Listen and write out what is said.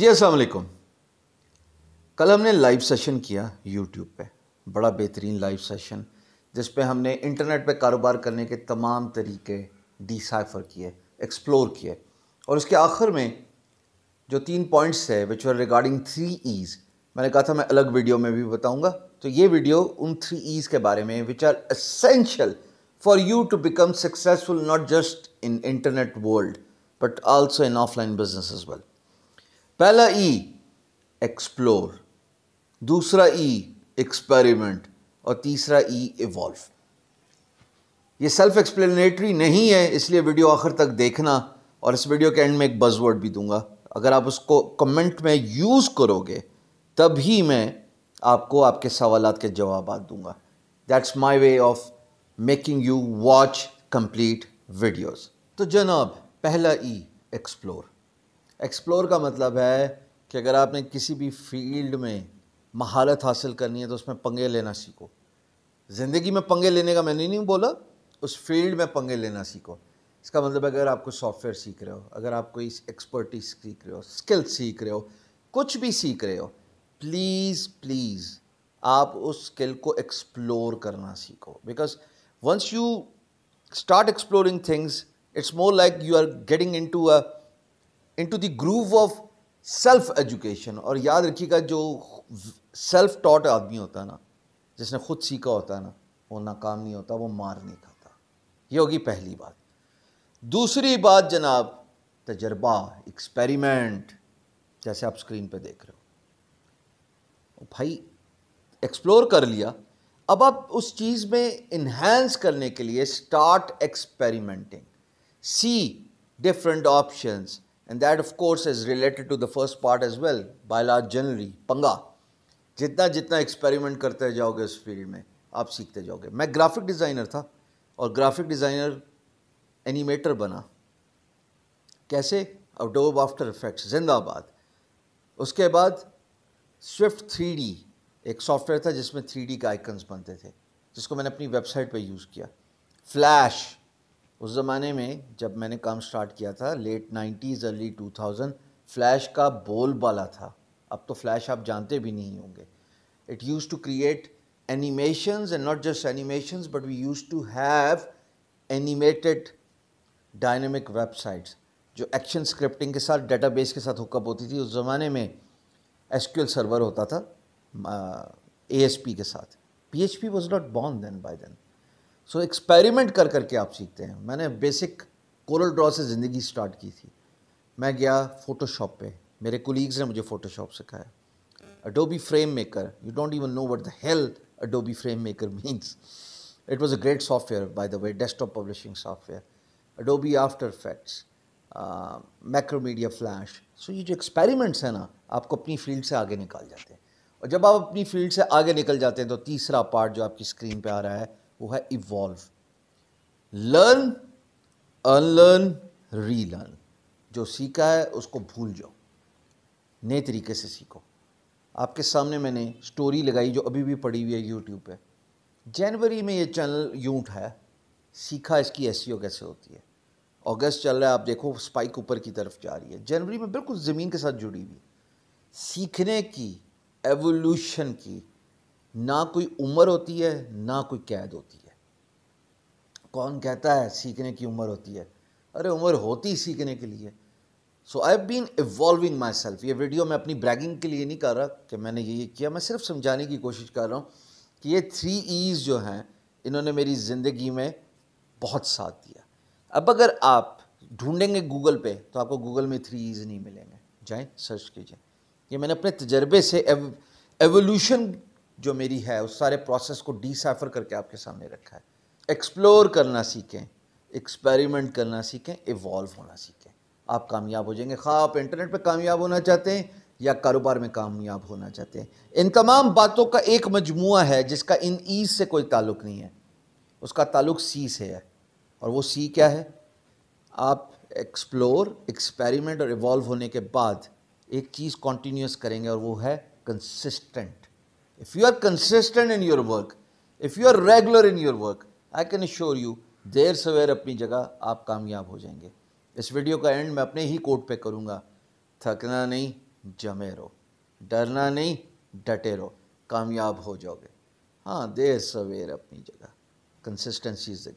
जी वालेकुम कल हमने लाइव सेशन किया यूट्यूब पे बड़ा बेहतरीन लाइव सेशन जिस पे हमने इंटरनेट पे कारोबार करने के तमाम तरीके डिसाइफर किए एक्सप्लोर किए और उसके आखिर में जो तीन पॉइंट्स है which are regarding three E's मैंने कहा था मैं अलग वीडियो में भी बताऊंगा तो ये वीडियो उन थ्री ईज़ के बारे में which are essential for you to become successful not just in internet world but also in offline business as well पहला ई e, एक्सप्लोर दूसरा ई e, एक्सपेरिमेंट और तीसरा ई e, इवॉल्व ये self explanatory नहीं है इसलिए वीडियो आखिर तक देखना और इस वीडियो के एंड में एक बजवर्ड भी दूंगा अगर आप उसको कमेंट में यूज़ करोगे तभी मैं आपको आपके सवाल के जवाब दूंगा that's my way of making you watch complete videos तो जनाब पहला ई एक्सप्लोर एक्सप्लोर का मतलब है कि अगर आपने किसी भी फील्ड में महारत हासिल करनी है तो उसमें पंगे लेना सीखो ज़िंदगी में पंगे लेने का मैंने नहीं बोला उस फील्ड में पंगे लेना सीखो इसका मतलब अगर आपको सॉफ्टवेयर सीख रहे हो अगर आप कोई एक्सपर्टी सीख रहे हो स्किल सीख रहे हो कुछ भी सीख रहे हो प्लीज़ प्लीज़ आप उस स्किल को एक्सप्लोर करना सीखो because once you start exploring things it's more like you are getting in to a to the groove of self education और याद रखिएगा जो सेल्फ टॉट आदमी होता है ना जिसने खुद सीखा होता है ना वो नाकाम नहीं होता वो मार नहीं खाता ये होगी पहली बात दूसरी बात जनाब तजर्बा एक्सपेरिमेंट जैसे आप स्क्रीन पे देख रहे हो भाई एक्सप्लोर कर लिया अब आप उस चीज़ में इन्हेंस करने के लिए start experimenting see different options and that of course is related to the first part as well बायलाज जनरली पंगा जितना जितना एक्सपेरिमेंट करते जाओगे उस फील्ड में आप सीखते जाओगे मैं ग्राफिक डिज़ाइनर था और ग्राफिक डिज़ाइनर एनिमेटर बना कैसे अडोब आफ्टर इफेक्ट्स जिंदाबाद उसके बाद स्विफ्ट थ्री एक सॉफ्टवेयर था जिसमें थ्री का आइकन्स बनते थे जिसको मैंने अपनी वेबसाइट पे यूज़ किया फ्लैश उस ज़माने में जब मैंने काम स्टार्ट किया था late nineties early two thousand flash का बोलबाला था अब तो फ्लैश आप जानते भी नहीं होंगे it use to create animations and not just animations but we use to have animated dynamic websites जो एक्शन स्क्रिप्टिंग के साथ डेटाबेस के साथ हुकअप होती थी उस ज़माने में एसक्यूएल सर्वर होता था ए एस पी के साथ P H P was not born then by then so so, experiment कर करके आप सीखते हैं मैंने बेसिक कोरल ड्रॉ से ज़िंदगी स्टार्ट की थी मैं गया फ़ोटोशॉप पे मेरे कोलीग्स ने मुझे फ़ोटोशॉप सिखाया Adobe Frame Maker you don't even know what the hell Adobe Frame Maker means it was a great software by the way desktop publishing software Adobe After Effects Macromedia Flash so ये जो experiments हैं ना आपको अपनी field से आगे निकाल जाते हैं और जब आप अपनी फील्ड से आगे निकल जाते हैं तो तीसरा पार्ट जो आपकी स्क्रीन पर आ रहा है वो है इवॉल्व लर्न अनलर्न रीलर्न जो सीखा है उसको भूल जाओ नए तरीके से सीखो आपके सामने मैंने स्टोरी लगाई जो अभी भी पड़ी हुई है यूट्यूब पे जनवरी में ये चैनल यूं उठाया सीखा इसकी एस e कैसे होती है अगस्त चल रहा है आप देखो स्पाइक ऊपर की तरफ जा रही है जनवरी में बिल्कुल ज़मीन के साथ जुड़ी हुई सीखने की एवोल्यूशन की ना कोई उम्र होती है ना कोई कैद होती है कौन कहता है सीखने की उम्र होती है अरे उम्र होती सीखने के लिए so I have been evolving my self ये वीडियो मैं अपनी ब्रैगिंग के लिए नहीं कर रहा कि मैंने ये किया मैं सिर्फ समझाने की कोशिश कर रहा हूँ कि ये थ्री ईज़ जो हैं इन्होंने मेरी ज़िंदगी में बहुत साथ दिया अब अगर आप ढूंढेंगे गूगल पे तो आपको गूगल में थ्री ईज़ नहीं मिलेंगे जाएं सर्च कीजिए ये मैंने अपने तजर्बे से एव, एवोल्यूशन जो मेरी है उस सारे प्रोसेस को डिसाइफर करके आपके सामने रखा है एक्सप्लोर करना सीखें एक्सपेरिमेंट करना सीखें इवॉल्व होना सीखें आप कामयाब हो जाएंगे खा हाँ, आप इंटरनेट पर कामयाब होना चाहते हैं या कारोबार में कामयाब होना चाहते हैं इन तमाम बातों का एक मजमू है जिसका इन ई e से कोई ताल्लुक नहीं है उसका ताल्लुक सी से है और वो सी क्या है आप एक्सप्लोर एक्सपेरिमेंट और इवॉल्व होने के बाद एक चीज़ कॉन्टीन्यूस करेंगे और वो है consistent If you are consistent in your work, if you are regular in your work, I can assure you, देर सवेर अपनी जगह आप कामयाब हो जाएंगे इस वीडियो का एंड मैं अपने ही कोट पे करूँगा थकना नहीं जमे रहो डरना नहीं डटे रहो कामयाब हो जाओगे हाँ देर सवेर अपनी जगह कंसिस्टेंसी इज़